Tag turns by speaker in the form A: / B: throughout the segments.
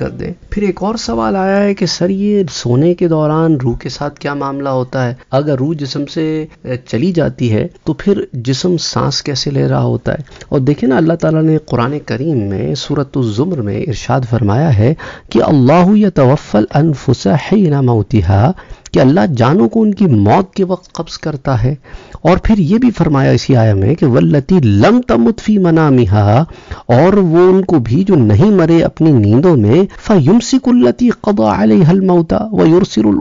A: कर दें फिर एक और सवाल आया है कि सर ये सोने के दौरान रूह के साथ क्या मामला होता है अगर रूह जिसम से चली जाती है तो फिर जिसम सांस कैसे ले रहा होता है और देखिए ना अल्लाह ताला ने कुरान करीम में सूरत ज़ुम्र में इरशाद फरमाया है कि अल्लाह या तवफ़ल अनफुसा है ना मऊतिहा कि अल्लाह जानों को उनकी मौत के वक्त कब्ज़ करता है और फिर ये भी फरमाया इसी आया में कि वल्लती लम तमुतफ़ी मिहा और वो उनको भी जो नहीं मरे अपनी नींदों में फ़युमसिकुल्लती कदा अलमौता व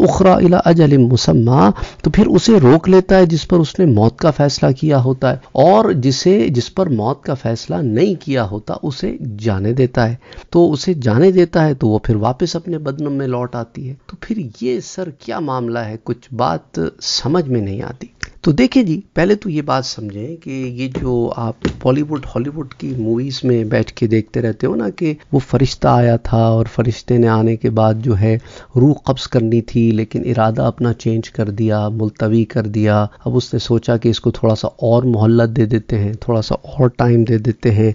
A: उखरा इला अजल मुसम्मा तो फिर उसे रोक लेता है जिस पर उसने मौत का फ़ैसला किया होता है और जिसे जिस पर मौत का फ़ैसला नहीं किया होता उसे जाने देता है तो उसे जाने देता है तो वो फिर वापस अपने बदनम में लौट आती है तो फिर ये सर क्या मामला है कुछ बात समझ में नहीं आती तो देखिए जी पहले तो ये बात समझें कि ये जो आप बॉलीवुड हॉलीवुड की मूवीज़ में बैठ के देखते रहते हो ना कि वो फरिश्ता आया था और फरिश्ते ने आने के बाद जो है रूह कब्ज़ करनी थी लेकिन इरादा अपना चेंज कर दिया मुलतवी कर दिया अब उसने सोचा कि इसको थोड़ा सा और मोहलत दे देते हैं थोड़ा सा और टाइम दे देते हैं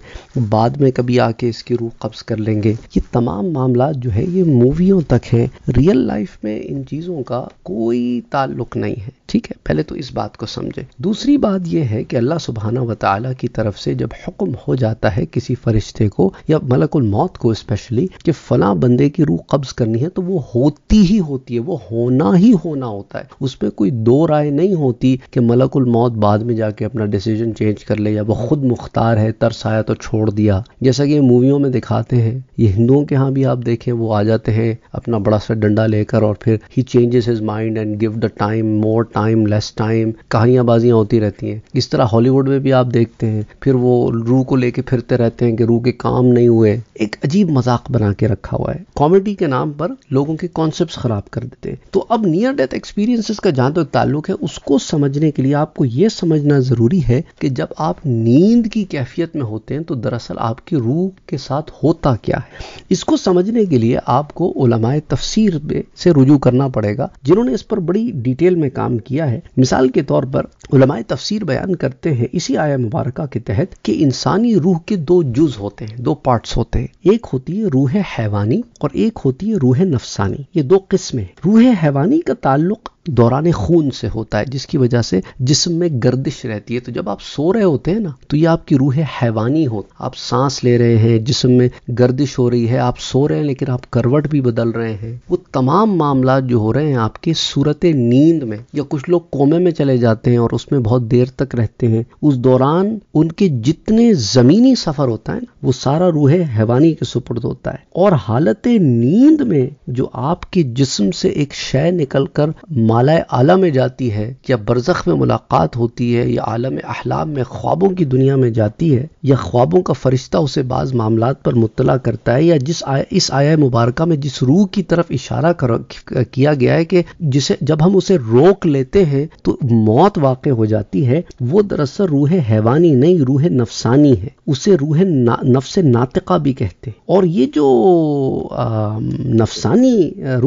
A: बाद में कभी आके इसकी रूह कब्ज़ कर लेंगे ये तमाम मामला जो है ये मूवियों तक हैं रियल लाइफ में इन चीज़ों का कोई ताल्लुक नहीं है ठीक है पहले तो इस बात बात को समझे दूसरी बात यह है कि अल्लाह सुबहाना वाली की तरफ से जब हुक्म हो जाता है किसी फरिश्ते को या मलकुल मौत को स्पेशली कि फला बंदे की रूह कब्ज करनी है तो वो होती ही होती है वो होना ही होना होता है उसमें कोई दो राय नहीं होती कि मलकुल मौत बाद में जाके अपना डिसीजन चेंज कर ले या वो खुद मुख्तार है तरस आया तो छोड़ दिया जैसा कि मूवियों में दिखाते हैं ये हिंदुओं के यहाँ भी आप देखें वो आ जाते हैं अपना बड़ा सा डंडा लेकर और फिर he changes his mind and give the time more time less time कहानियाँ बाजियाँ होती रहती हैं इस तरह हॉलीवुड में भी आप देखते हैं फिर वो रू को लेके फिरते रहते हैं कि रू के काम नहीं हुए एक अजीब मजाक बना के रखा हुआ है कॉमेडी के नाम पर लोगों के कॉन्सेप्ट खराब कर देते हैं तो अब नियर डेथ एक्सपीरियंसिस का जहाँ तक तो ताल्लुक है उसको समझने के लिए आपको ये समझना ज़रूरी है कि जब आप नींद की कैफियत में होते हैं तो दरअसल आपकी रूह के साथ होता क्या है इसको समझने के लिए आपको उलमाए तफसीर से रुजू करना पड़ेगा जिन्होंने इस पर बड़ी डिटेल में काम किया है मिसाल के तौर तौर पर उलमाए तफसीर बयान करते हैं इसी आया मुबारक के तहत कि इंसानी रूह के दो जुज होते हैं दो पार्ट्स होते हैं एक होती है रूह हैवानी और एक होती है रूह नफसानी ये दो किस्में रूह हैवानी का ताल्लुक दौरान खून से होता है जिसकी वजह से जिसम में गर्दिश रहती है तो जब आप सो रहे होते हैं ना तो ये आपकी रूह हैवानी हो आप सांस ले रहे हैं जिसम में गर्दिश हो रही है आप सो रहे हैं लेकिन आप करवट भी बदल रहे हैं वो तमाम मामला जो हो रहे हैं आपके सूरत नींद में या कुछ लोग कोमे में चले जाते हैं और उसमें बहुत देर तक रहते हैं उस दौरान उनके जितने जमीनी सफर होता है ना वो सारा रूह हैवानी के सुपुर्द होता है और हालत नींद में जो आपके जिसम से एक शय निकलकर मालाए आला में जाती है या बरजख में मुलाकात होती है या आलम अहलाम में ख्वाबों की दुनिया में जाती है या ख्वाबों का फरिश्ता उसे बाज़ मामला पर मुतला करता है या जिस आया, इस आया मुबारक में जिस रूह की तरफ इशारा कर, किया गया है कि जिसे जब हम उसे रोक लेते हैं तो मौत वाक़ हो जाती है वो दरअसल रूह हैवानी नहीं रूह नफसानी है उसे रूह ना, नफ्स नातका भी कहते हैं और ये जो आ, नफसानी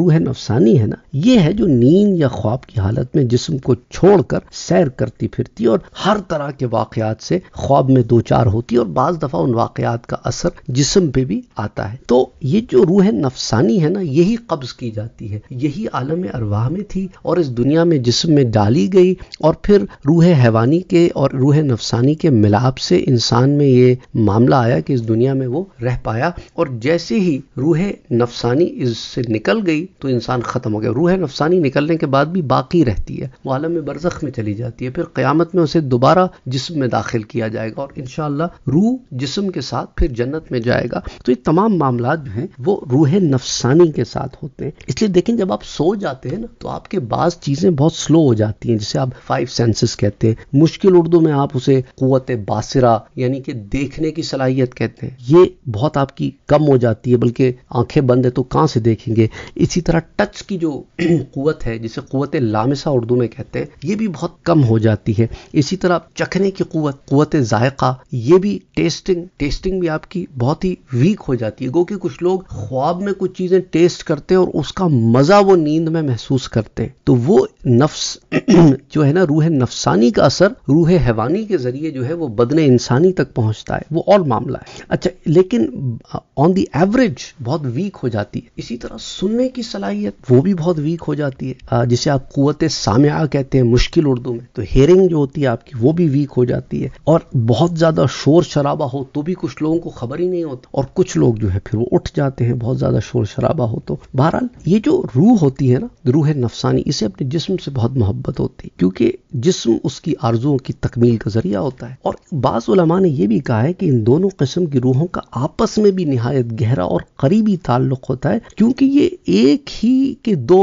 A: रूह नफसानी है ना ये है जो नींद या ख्वाब की हालत में जिसम को छोड़कर सैर करती फिरती और हर तरह के वाकयात से ख्वाब में दो चार होती और बाज दफा उन वाकयात का असर जिसम पे भी आता है तो ये जो रूह नफसानी है ना यही कब्ज की जाती है यही आलम अरवाह में थी और इस दुनिया में जिसम में डाली गई और फिर रूह हैवानी के और रूह नफसानी के मिलाप से इंसान में ये मामला आया कि इस दुनिया में वो रह पाया और जैसे ही रूह नफसानी इससे निकल गई तो इंसान खत्म हो गया रूह नफसानी निकलने के बाद भी बाकी रहती है वो आलम बरसख में चली जाती है फिर क़्यामत में उसे दोबारा जिसम में दाखिल किया जाएगा और इनशाला रूह जिसम के साथ फिर जन्नत में जाएगा तो ये तमाम मामला जो हैं वो रूह नफसानी के साथ होते हैं इसलिए देखें जब आप सो जाते हैं ना तो आपके बाद चीज़ें बहुत स्लो हो जाती हैं जिसे आप फाइव सेंसेस कहते हैं मुश्किल उर्दू में आप उसे कुत बासरा यानी कि देखने की सलाहियत कहते हैं ये बहुत आपकी कम हो जाती है बल्कि आंखें बंद है तो कहां से देखेंगे इसी तरह टच की जो कुत है जिसे कुत लामिसा उर्दू में कहते हैं ये भी बहुत कम हो जाती है इसी तरह चखने की कुत कुत जायका ये भी टेस्टिंग टेस्टिंग भी आपकी बहुत ही वीक हो जाती है क्योंकि कुछ लोग ख्वाब में कुछ चीज़ें टेस्ट करते हैं और उसका मज़ा वो नींद में महसूस करते हैं तो वो नफ्स जो है ना रूह नफसानी का असर रूह हैवानी के ज़रिए जो है वो बदने इंसानी तक पहुंचता है वो और मामला है अच्छा लेकिन ऑन दी एवरेज बहुत वीक हो जाती है इसी तरह सुनने की सलाहियत वो भी बहुत वीक हो जाती है जिसे जिसे आप कुत सामया कहते हैं मुश्किल उर्दू में तो हेयरिंग जो होती है आपकी वो भी वीक हो जाती है और बहुत ज़्यादा शोर शराबा हो तो भी कुछ लोगों को खबर ही नहीं होता और कुछ लोग जो है फिर वो उठ जाते हैं बहुत ज़्यादा शोर शराबा हो तो बहरहाल ये जो रूह होती है ना रूह नफसानी इसे अपने जिस्म से बहुत मोहब्बत होती है क्योंकि जिस्म उसकी आर्जुओं की तकमील का जरिया होता है और बाज़ा ने यह भी कहा है कि इन दोनों किस्म की रूहों का आपस में भी नहायत गहरा और करीबी ताल्लुक होता है क्योंकि ये एक ही के दो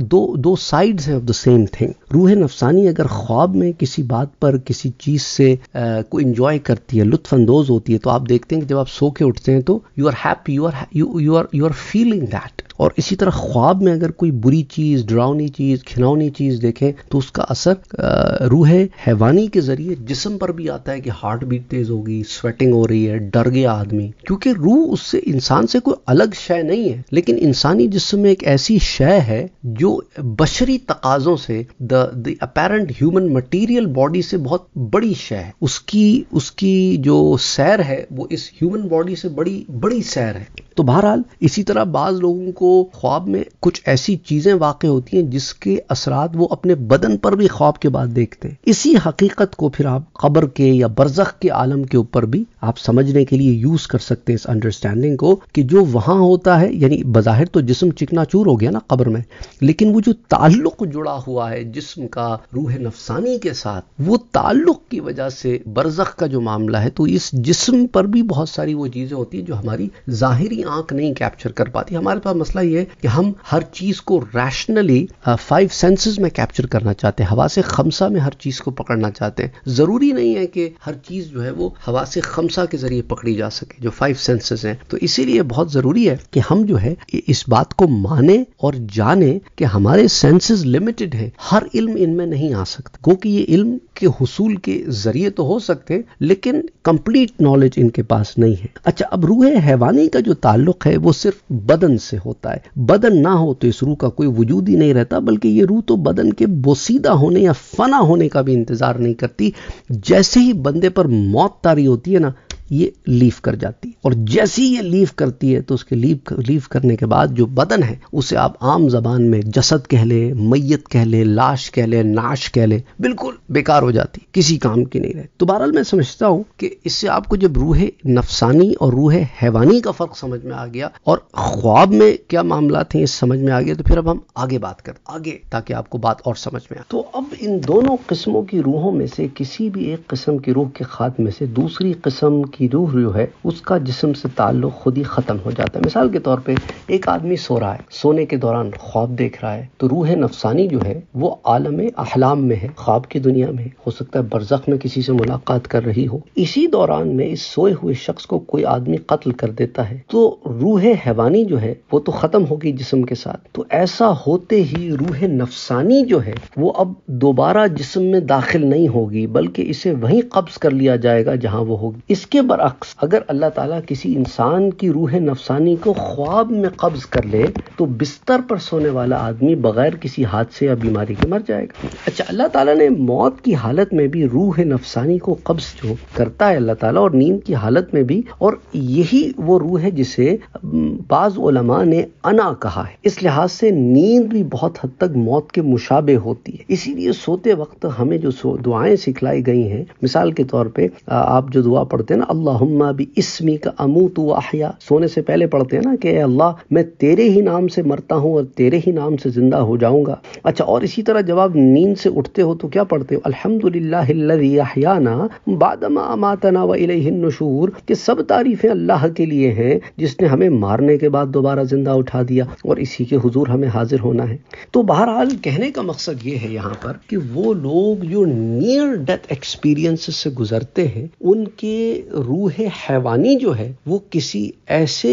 A: दो दो साइड्स है ऑफ द सेम थिंग रूह नफसानी अगर ख्वाब में किसी बात पर किसी चीज़ से आ, को करती है लुत्फानंदोज होती है तो आप देखते हैं कि जब आप सो के उठते हैं तो you are happy you are you are you are feeling that और इसी तरह ख्वाब में अगर कोई बुरी चीज़ डरावनी चीज़ खिलौनी चीज़ देखें तो उसका असर रूह हैवानी के ज़रिए जिसम पर भी आता है कि हार्ट बीट तेज़ होगी स्वेटिंग हो रही है डर गया आदमी क्योंकि रूह उससे इंसान से कोई अलग शय नहीं है लेकिन इंसानी जिसम में एक ऐसी शय है जो बश बशरी तकाजों से the the apparent human material body से बहुत बड़ी शय है उसकी उसकी जो सैर है वो इस ह्यूमन बॉडी से बड़ी बड़ी सैर है तो बहरहाल इसी तरह बाज़ लोगों को ख्वाब में कुछ ऐसी चीज़ें वाक़ होती हैं जिसके असरात वो अपने बदन पर भी ख्वाब के बाद देखते हैं इसी हकीकत को फिर आप खबर के या बरजख के आलम के ऊपर भी आप समझने के लिए यूज़ कर सकते हैं इस अंडरस्टैंडिंग को कि जो वहां होता है यानी बाहिर तो जिसम चूर हो गया ना कब्र में लेकिन वो जो ताल्लुक जुड़ा हुआ है जिसम का रूह नफसानी के साथ वो ताल्लुक की वजह से बरजख का जो मामला है तो इस जिसम पर भी बहुत सारी वो चीज़ें होती हैं जो हमारी जाहिर आंख नहीं कैप्चर कर पाती हमारे पास मसला ये है कि हम हर चीज को रैशनली फाइव सेंसेस में कैप्चर करना चाहते हैं हवा से खमसा में हर चीज को पकड़ना चाहते हैं जरूरी नहीं है कि हर चीज जो है वो हवा से खमसा के जरिए पकड़ी जा सके जो फाइव सेंसेस हैं तो इसीलिए बहुत जरूरी है कि हम जो है इस बात को माने और जाने कि हमारे सेंसेस लिमिटेड है हर इल्म इनमें नहीं आ सकता क्योंकि ये इल्म के हसूल के जरिए तो हो सकते हैं लेकिन कंप्लीट नॉलेज इनके पास नहीं है अच्छा अब रूह हैवानी का जो तार ताल्लुक है वो सिर्फ बदन से होता है बदन ना हो तो इस रूह का कोई वजूद ही नहीं रहता बल्कि ये रूह तो बदन के बोसीदा होने या फना होने का भी इंतज़ार नहीं करती जैसे ही बंदे पर मौत तारी होती है ना ये लीफ कर जाती है और जैसी ये लीफ करती है तो उसके लीव लीव करने के बाद जो बदन है उसे आप आम जबान में जसद कह ले मैयत कह ले लाश कह ले नाश कह ले बिल्कुल बेकार हो जाती किसी काम की नहीं रहती तो बहरहाल मैं समझता हूं कि इससे आपको जब रूह नफसानी और रूह हैवानी का फर्क समझ में आ गया और ख्वाब में क्या मामला थे ये समझ में आ गया तो फिर अब हम आगे बात करते आगे ताकि आपको बात और समझ में आए तो अब इन दोनों किस्मों की रूहों में से किसी भी एक किस्म की रूह के खात्मे से दूसरी किस्म की रूह जो है उसका जिसम से ताल्लुक खुद ही ख़त्म हो जाता है मिसाल के तौर पे एक आदमी सो रहा है सोने के दौरान ख्वाब देख रहा है तो रूह नफसानी जो है वो आलम अहलाम में है ख्वाब की दुनिया में हो सकता है बरजख में किसी से मुलाकात कर रही हो इसी दौरान में इस सोए हुए शख्स को कोई आदमी कत्ल कर देता है तो रूह हैवानी जो है वो तो ख़त्म होगी जिसम के साथ तो ऐसा होते ही रूह नफसानी जो है वो अब दोबारा जिसम में दाखिल नहीं होगी बल्कि इसे वहीं कब्ज कर लिया जाएगा जहां वो होगी इसके बरक्स अगर अल्लाह ताला किसी इंसान की रूह नफसानी को ख्वाब में कब्ज कर ले तो बिस्तर पर सोने वाला आदमी बगैर किसी हादसे या बीमारी के मर जाएगा अच्छा अल्लाह ताला ने मौत की हालत में भी रूह नफसानी को कब्ज जो करता है अल्लाह ताला और नींद की हालत में भी और यही वो रूह है जिसे बाज उलमा ने अना कहा है इस लिहाज से नींद भी बहुत हद तक मौत के मुशाबे होती है इसीलिए सोते वक्त हमें जो दुआएं सिखलाई गई हैं मिसाल के तौर पर आप जो दुआ पढ़ते हैं ना अल्लाहुम्मा भी इसमी का अमू तो आहया सोने से पहले पढ़ते हैं ना कि अल्लाह मैं तेरे ही नाम से मरता हूँ और तेरे ही नाम से जिंदा हो जाऊँगा अच्छा और इसी तरह जब आप नींद से उठते हो तो क्या पढ़ते हो अलहमदुल्लाहिया बादमा अमातना व इलेनशूर ये सब तारीफ़ें अल्लाह के लिए हैं जिसने हमें मारने के बाद दोबारा जिंदा उठा दिया और इसी के हजूर हमें हाजिर होना है तो बहरहाल कहने का मकसद ये है यहाँ पर कि वो लोग जो नियर डेथ एक्सपीरियंस से गुजरते हैं उनके रूह हैवानी जो है वो किसी ऐसे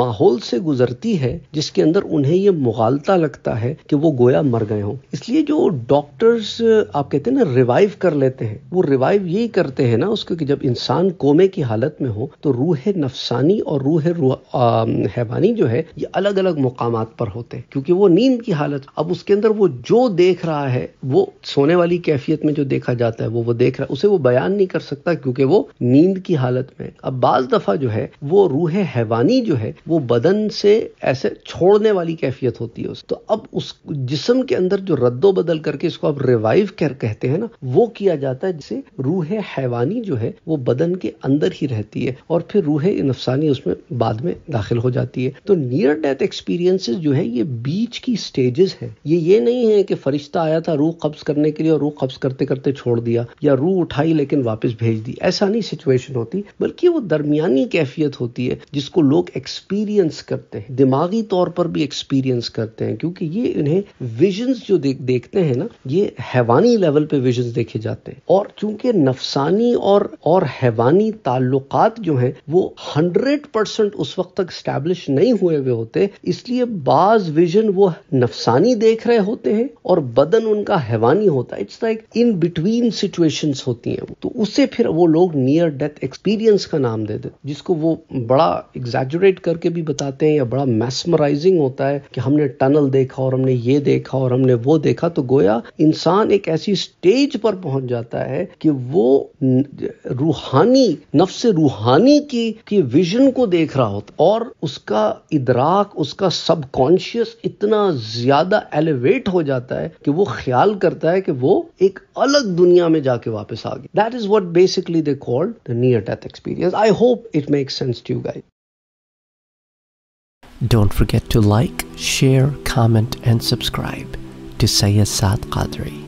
A: माहौल से गुजरती है जिसके अंदर उन्हें ये मुगालता लगता है कि वो गोया मर गए हों इसलिए जो डॉक्टर्स आप कहते हैं ना रिवाइव कर लेते हैं वो रिवाइव यही करते हैं ना उसको कि जब इंसान कोमे की हालत में हो तो रूह नफसानी और रूह हैवानी जो है ये अलग अलग मुकाम पर होते हैं क्योंकि वो नींद की हालत अब उसके अंदर वो जो देख रहा है वो सोने वाली कैफियत में जो देखा जाता है वो वो देख रहा है उसे वो बयान नहीं कर सकता क्योंकि वो नींद की हालत हालत में अब बाज दफा जो है वो रूह हैवानी जो है वो बदन से ऐसे छोड़ने वाली कैफियत होती है तो अब उस जिसम के अंदर जो रद्दो बदल करके इसको आप रिवाइव कर कहते हैं ना वो किया जाता है जिसे रूह हैवानी जो है वो बदन के अंदर ही रहती है और फिर रूह नफसानी उसमें बाद में दाखिल हो जाती है तो नियर डेथ एक्सपीरियंसेस जो है ये बीच की स्टेजेस है ये ये नहीं है कि फरिश्ता आया था रूह कब्ज करने के लिए और रूह कब्ज करते करते छोड़ दिया या रूह उठाई लेकिन वापस भेज दी ऐसा नहीं सिचुएशन होती बल्कि वो दरमियानी कैफियत होती है जिसको लोग एक्सपीरियंस करते हैं दिमागी तौर पर भी एक्सपीरियंस करते हैं क्योंकि ये इन्हें विजन्स जो देख देखते हैं ना ये हैवानी लेवल पे विजन्स देखे जाते हैं और चूंकि नफसानी और और हैवानी ताल्लुक जो हैं वो हंड्रेड परसेंट उस वक्त तक स्टैब्लिश नहीं हुए हुए होते इसलिए बाज विजन वो नफसानी देख रहे होते हैं और बदन उनका हैवानी होता है it's like in between situations होती हैं तो उसे फिर वो लोग नियर डेथ एक्सपीरियंस एक्सपीरियंस का नाम दे दे जिसको वो बड़ा एग्जैजरेट करके भी बताते हैं या बड़ा मैसमराइजिंग होता है कि हमने टनल देखा और हमने ये देखा और हमने वो देखा तो गोया इंसान एक ऐसी स्टेज पर पहुंच जाता है कि वो रूहानी नफ्स रूहानी की, की विजन को देख रहा होता और उसका इदराक उसका सबकॉन्शियस इतना ज्यादा एलिवेट हो जाता है कि वो ख्याल करता है कि वो एक अलग दुनिया में जाके वापस आ गया that is what basically they called the near death experience. I hope it makes sense to you guys. Don't forget to like, share, comment, and subscribe to Sayyid Saad Qadri.